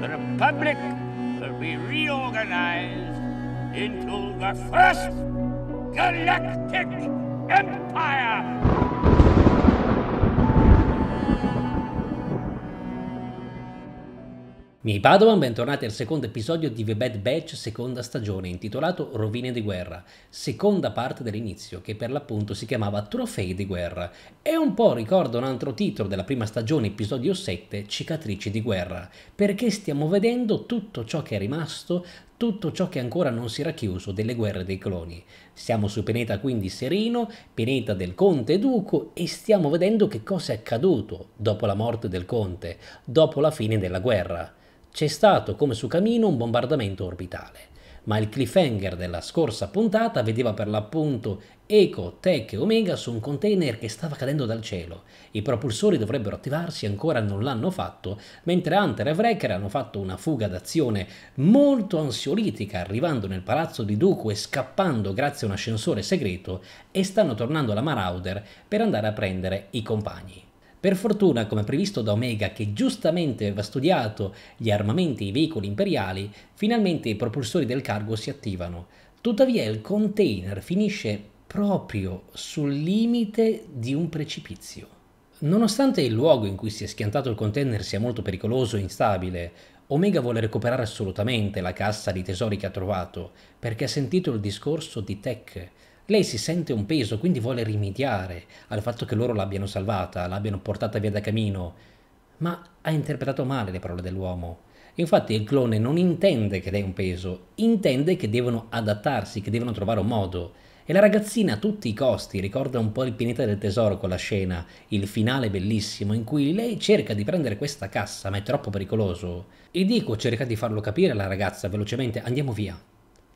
The Republic will be reorganized into the First Galactic Empire! Miei Padovan, bentornati al secondo episodio di The Bad Batch, seconda stagione, intitolato Rovine di guerra, seconda parte dell'inizio, che per l'appunto si chiamava Trofei di guerra, e un po' ricordo un altro titolo della prima stagione, episodio 7, Cicatrici di guerra, perché stiamo vedendo tutto ciò che è rimasto tutto ciò che ancora non si era chiuso delle guerre dei cloni. Siamo su pianeta quindi Serino, pianeta del conte Duco e stiamo vedendo che cosa è accaduto dopo la morte del conte, dopo la fine della guerra c'è stato come su Camino un bombardamento orbitale, ma il cliffhanger della scorsa puntata vedeva per l'appunto Eco, Tech e Omega su un container che stava cadendo dal cielo. I propulsori dovrebbero attivarsi, ancora non l'hanno fatto, mentre Hunter e Wrecker hanno fatto una fuga d'azione molto ansiolitica, arrivando nel palazzo di Dooku e scappando grazie a un ascensore segreto, e stanno tornando alla Marauder per andare a prendere i compagni. Per fortuna, come previsto da Omega, che giustamente aveva studiato gli armamenti e i veicoli imperiali, finalmente i propulsori del cargo si attivano. Tuttavia il container finisce proprio sul limite di un precipizio. Nonostante il luogo in cui si è schiantato il container sia molto pericoloso e instabile, Omega vuole recuperare assolutamente la cassa di tesori che ha trovato, perché ha sentito il discorso di Tech lei si sente un peso, quindi vuole rimediare al fatto che loro l'abbiano salvata, l'abbiano portata via da camino, ma ha interpretato male le parole dell'uomo. Infatti il clone non intende che lei è un peso, intende che devono adattarsi, che devono trovare un modo. E la ragazzina a tutti i costi ricorda un po' il pianeta del tesoro con la scena, il finale bellissimo in cui lei cerca di prendere questa cassa ma è troppo pericoloso. E Dico cerca di farlo capire alla ragazza velocemente andiamo via.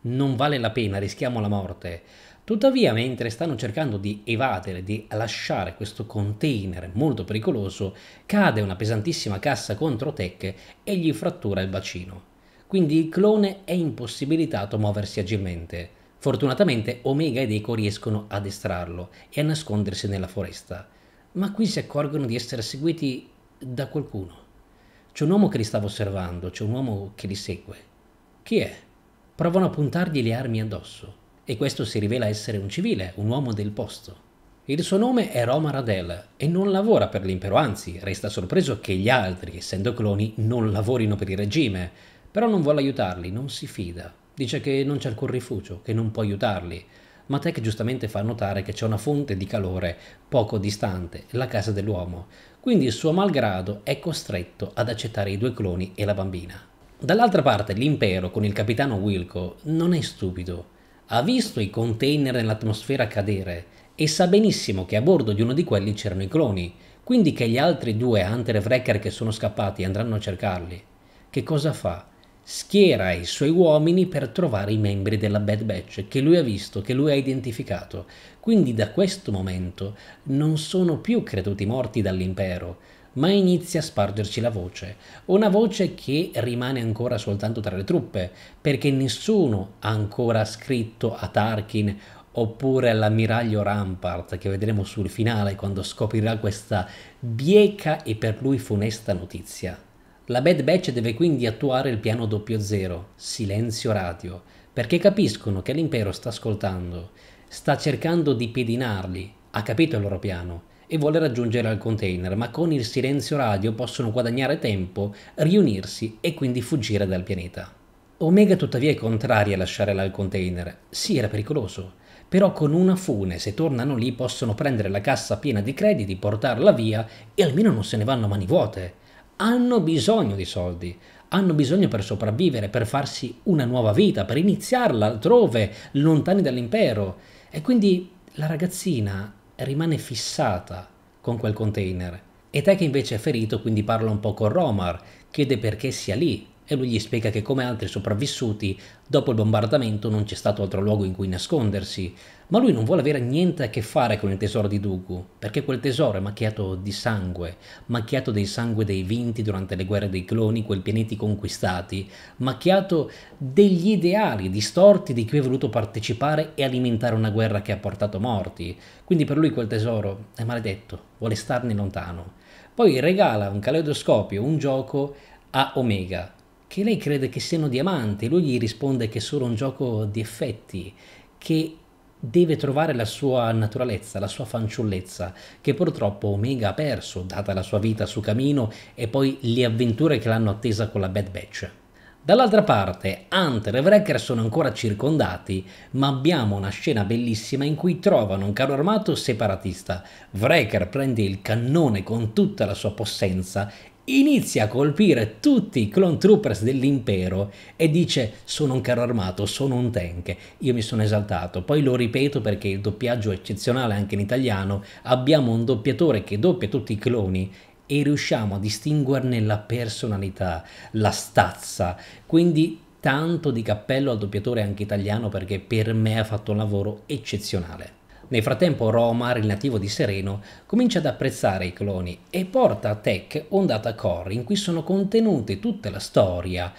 Non vale la pena, rischiamo la morte. Tuttavia, mentre stanno cercando di evadere, di lasciare questo container molto pericoloso, cade una pesantissima cassa contro Tech e gli frattura il bacino. Quindi il clone è impossibilitato a muoversi agilmente. Fortunatamente Omega ed Eco riescono ad estrarlo e a nascondersi nella foresta. Ma qui si accorgono di essere seguiti da qualcuno. C'è un uomo che li stava osservando, c'è un uomo che li segue. Chi è? Provano a puntargli le armi addosso e questo si rivela essere un civile, un uomo del posto. Il suo nome è Roma Radel e non lavora per l'impero, anzi resta sorpreso che gli altri, essendo cloni, non lavorino per il regime, però non vuole aiutarli, non si fida. Dice che non c'è alcun rifugio, che non può aiutarli. Ma Tech giustamente fa notare che c'è una fonte di calore poco distante, la casa dell'uomo, quindi il suo malgrado è costretto ad accettare i due cloni e la bambina. Dall'altra parte l'impero con il capitano Wilco non è stupido ha visto i container nell'atmosfera cadere e sa benissimo che a bordo di uno di quelli c'erano i cloni, quindi che gli altri due Hunter e Wrecker che sono scappati andranno a cercarli. Che cosa fa? Schiera i suoi uomini per trovare i membri della Bad Batch che lui ha visto, che lui ha identificato. Quindi da questo momento non sono più creduti morti dall'impero, ma inizia a spargerci la voce, una voce che rimane ancora soltanto tra le truppe, perché nessuno ha ancora scritto a Tarkin oppure all'ammiraglio Rampart che vedremo sul finale quando scoprirà questa bieca e per lui funesta notizia. La Bad Batch deve quindi attuare il piano 00, silenzio radio, perché capiscono che l'impero sta ascoltando, sta cercando di pedinarli, ha capito il loro piano e vuole raggiungere il container, ma con il silenzio radio possono guadagnare tempo, riunirsi e quindi fuggire dal pianeta. Omega tuttavia è contraria a lasciarla al container. Sì, era pericoloso, però con una fune, se tornano lì, possono prendere la cassa piena di crediti, portarla via e almeno non se ne vanno a mani vuote. Hanno bisogno di soldi, hanno bisogno per sopravvivere, per farsi una nuova vita, per iniziarla altrove, lontani dall'impero. E quindi la ragazzina rimane fissata con quel container. E te che invece è ferito, quindi parla un po' con Romar, chiede perché sia lì, e lui gli spiega che come altri sopravvissuti, dopo il bombardamento non c'è stato altro luogo in cui nascondersi, ma lui non vuole avere niente a che fare con il tesoro di Dugu, perché quel tesoro è macchiato di sangue, macchiato del sangue dei vinti durante le guerre dei cloni, quei pianeti conquistati, macchiato degli ideali distorti di chi è voluto partecipare e alimentare una guerra che ha portato morti. Quindi per lui quel tesoro è maledetto, vuole starne lontano. Poi regala un caleidoscopio, un gioco a Omega, che lei crede che siano diamanti, lui gli risponde che è solo un gioco di effetti, che deve trovare la sua naturalezza, la sua fanciullezza, che purtroppo Omega ha perso, data la sua vita su Camino e poi le avventure che l'hanno attesa con la Bad Batch. Dall'altra parte, Hunter e Wrecker sono ancora circondati, ma abbiamo una scena bellissima in cui trovano un carro armato separatista. Wrecker prende il cannone con tutta la sua possenza inizia a colpire tutti i clone troopers dell'impero e dice sono un carro armato, sono un tank. Io mi sono esaltato, poi lo ripeto perché il doppiaggio è eccezionale anche in italiano, abbiamo un doppiatore che doppia tutti i cloni e riusciamo a distinguerne la personalità, la stazza, quindi tanto di cappello al doppiatore anche italiano perché per me ha fatto un lavoro eccezionale. Nel frattempo Romar, il nativo di Sereno, comincia ad apprezzare i cloni e porta a Tech Ondata Core in cui sono contenute tutta la storia,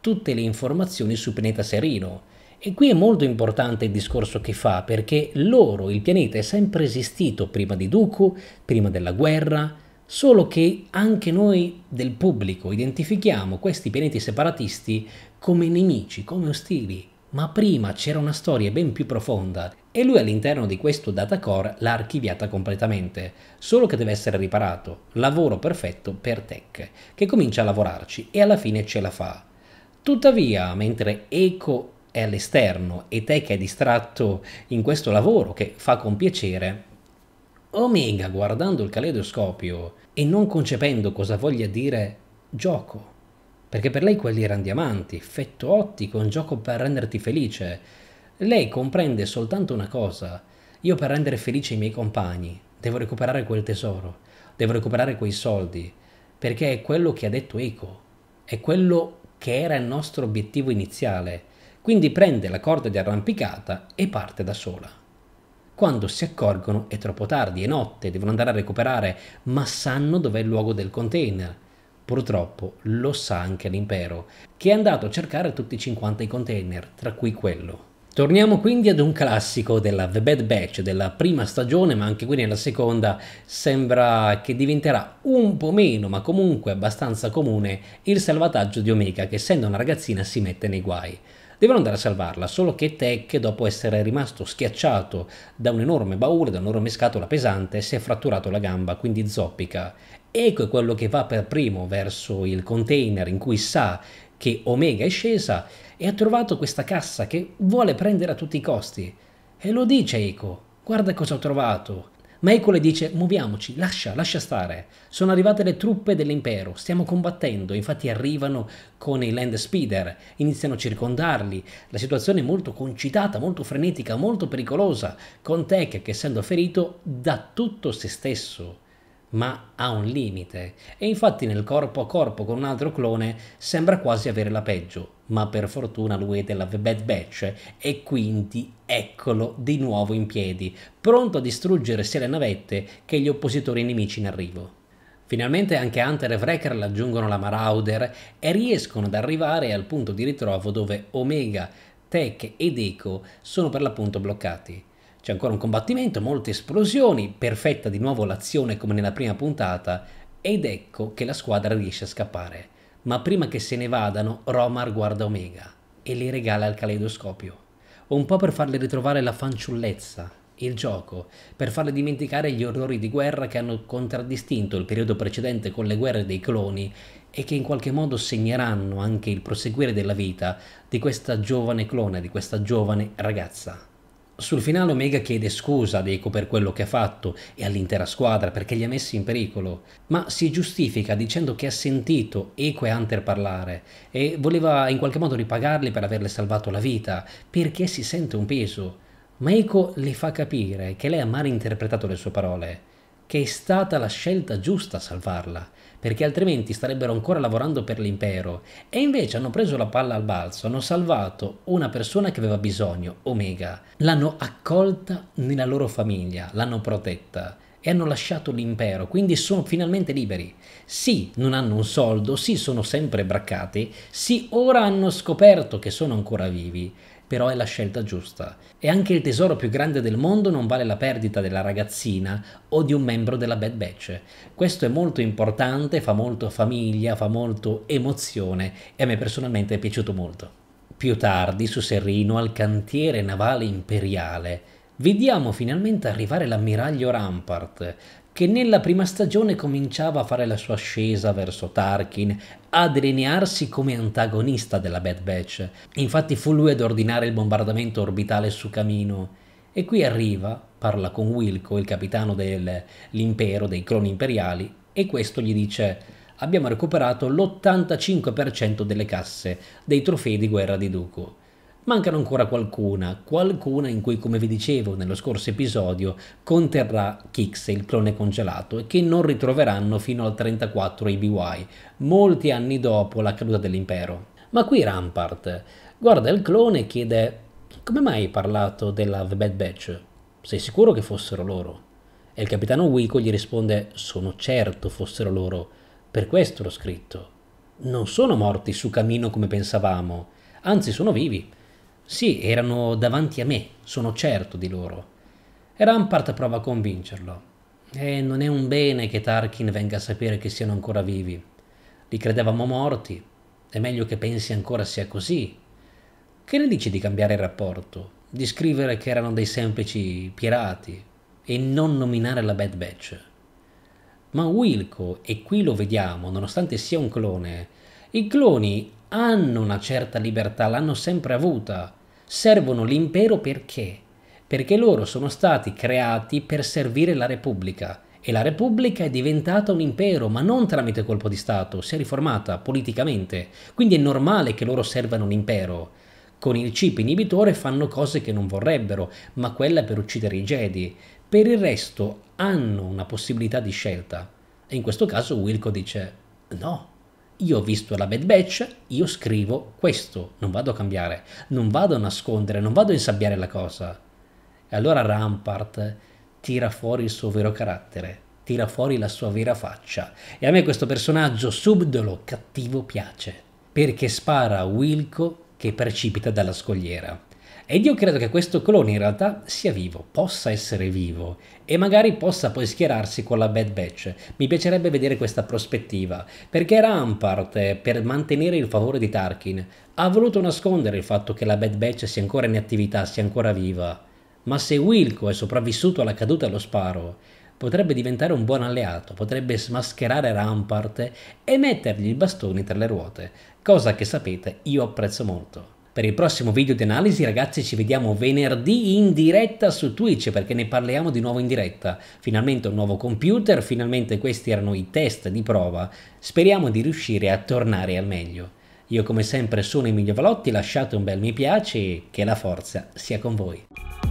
tutte le informazioni sul pianeta Sereno. E qui è molto importante il discorso che fa perché loro, il pianeta, è sempre esistito prima di Dooku, prima della guerra, solo che anche noi del pubblico identifichiamo questi pianeti separatisti come nemici, come ostili, ma prima c'era una storia ben più profonda e lui all'interno di questo datacore l'ha archiviata completamente, solo che deve essere riparato, lavoro perfetto per Tech, che comincia a lavorarci e alla fine ce la fa. Tuttavia, mentre Eco è all'esterno e Tech è distratto in questo lavoro che fa con piacere, Omega, guardando il caleidoscopio e non concependo cosa voglia dire gioco, perché per lei quelli erano diamanti, effetto ottico, un gioco per renderti felice. Lei comprende soltanto una cosa. Io per rendere felici i miei compagni devo recuperare quel tesoro, devo recuperare quei soldi, perché è quello che ha detto Eco, è quello che era il nostro obiettivo iniziale. Quindi prende la corda di arrampicata e parte da sola. Quando si accorgono è troppo tardi, è notte, devono andare a recuperare, ma sanno dov'è il luogo del container. Purtroppo lo sa anche l'impero, che è andato a cercare tutti i 50 i container, tra cui quello. Torniamo quindi ad un classico della The Bad Batch della prima stagione, ma anche qui nella seconda sembra che diventerà un po' meno, ma comunque abbastanza comune, il salvataggio di Omega, che essendo una ragazzina si mette nei guai. Devono andare a salvarla, solo che Tech, dopo essere rimasto schiacciato da un enorme baule, da un'enorme scatola pesante, si è fratturato la gamba, quindi zoppica. Ecco quello che va per primo verso il container in cui sa che Omega è scesa e ha trovato questa cassa che vuole prendere a tutti i costi. E lo dice Eiko, guarda cosa ho trovato. Ma Eiko le dice, muoviamoci, lascia, lascia stare. Sono arrivate le truppe dell'impero, stiamo combattendo, infatti arrivano con i land speeder, iniziano a circondarli. La situazione è molto concitata, molto frenetica, molto pericolosa, con Tech che essendo ferito dà tutto se stesso ma ha un limite e infatti nel corpo a corpo con un altro clone sembra quasi avere la peggio, ma per fortuna lui è della The Bad Batch e quindi eccolo di nuovo in piedi, pronto a distruggere sia le navette che gli oppositori nemici in arrivo. Finalmente anche Hunter e Wrecker raggiungono la Marauder e riescono ad arrivare al punto di ritrovo dove Omega, Tech ed Echo sono per l'appunto bloccati c'è ancora un combattimento, molte esplosioni, perfetta di nuovo l'azione come nella prima puntata, ed ecco che la squadra riesce a scappare. Ma prima che se ne vadano, Romar guarda Omega e le regala il caleidoscopio. Un po' per farle ritrovare la fanciullezza, il gioco, per farle dimenticare gli orrori di guerra che hanno contraddistinto il periodo precedente con le guerre dei cloni e che in qualche modo segneranno anche il proseguire della vita di questa giovane clone, di questa giovane ragazza. Sul finale Omega chiede scusa a Deco per quello che ha fatto e all'intera squadra perché li ha messi in pericolo, ma si giustifica dicendo che ha sentito Eco e Hunter parlare e voleva in qualche modo ripagarli per averle salvato la vita, perché si sente un peso. Ma Eco le fa capire che lei ha malinterpretato le sue parole che è stata la scelta giusta salvarla, perché altrimenti starebbero ancora lavorando per l'impero, e invece hanno preso la palla al balzo, hanno salvato una persona che aveva bisogno, Omega, l'hanno accolta nella loro famiglia, l'hanno protetta e hanno lasciato l'impero, quindi sono finalmente liberi. Sì, non hanno un soldo, sì, sono sempre braccati, sì, ora hanno scoperto che sono ancora vivi, però è la scelta giusta. E anche il tesoro più grande del mondo non vale la perdita della ragazzina o di un membro della Bad Batch. Questo è molto importante, fa molto famiglia, fa molto emozione e a me personalmente è piaciuto molto. Più tardi, su Serrino, al cantiere navale imperiale, vediamo finalmente arrivare l'ammiraglio Rampart, che nella prima stagione cominciava a fare la sua ascesa verso Tarkin, a delinearsi come antagonista della Bad Batch. Infatti fu lui ad ordinare il bombardamento orbitale su Camino. E qui arriva, parla con Wilco, il capitano dell'impero, dei cloni imperiali, e questo gli dice abbiamo recuperato l'85% delle casse dei trofei di guerra di Dooku». Mancano ancora qualcuna, qualcuna in cui, come vi dicevo nello scorso episodio, conterrà Kix, il clone congelato, e che non ritroveranno fino al 34 ABY, molti anni dopo la caduta dell'impero. Ma qui Rampart guarda il clone e chiede come mai hai parlato della The Bad Batch? Sei sicuro che fossero loro? E il capitano Wico gli risponde sono certo fossero loro, per questo l'ho scritto. Non sono morti su cammino come pensavamo, anzi sono vivi sì, erano davanti a me, sono certo di loro. E Rampart prova a convincerlo. E non è un bene che Tarkin venga a sapere che siano ancora vivi. Li credevamo morti. È meglio che pensi ancora sia così. Che ne dici di cambiare il rapporto? Di scrivere che erano dei semplici pirati e non nominare la Bad Batch? Ma Wilco, e qui lo vediamo, nonostante sia un clone, i cloni hanno una certa libertà, l'hanno sempre avuta. Servono l'impero perché? Perché loro sono stati creati per servire la Repubblica e la Repubblica è diventata un impero, ma non tramite colpo di Stato, si è riformata politicamente. Quindi è normale che loro servano un impero. Con il chip inibitore fanno cose che non vorrebbero, ma quella per uccidere i Jedi. Per il resto hanno una possibilità di scelta. E in questo caso Wilco dice no, io ho visto la Bad Batch, io scrivo questo, non vado a cambiare, non vado a nascondere, non vado a insabbiare la cosa. E allora Rampart tira fuori il suo vero carattere, tira fuori la sua vera faccia. E a me questo personaggio subdolo, cattivo piace, perché spara a Wilco che precipita dalla scogliera. Ed io credo che questo clone in realtà sia vivo, possa essere vivo e magari possa poi schierarsi con la Bad Batch. Mi piacerebbe vedere questa prospettiva, perché Rampart, eh, per mantenere il favore di Tarkin, ha voluto nascondere il fatto che la Bad Batch sia ancora in attività, sia ancora viva. Ma se Wilco è sopravvissuto alla caduta e allo sparo, potrebbe diventare un buon alleato, potrebbe smascherare Rampart e mettergli i bastoni tra le ruote, cosa che sapete io apprezzo molto. Per il prossimo video di analisi ragazzi ci vediamo venerdì in diretta su Twitch perché ne parliamo di nuovo in diretta. Finalmente un nuovo computer, finalmente questi erano i test di prova. Speriamo di riuscire a tornare al meglio. Io come sempre sono Emilio Valotti, lasciate un bel mi piace e che la forza sia con voi.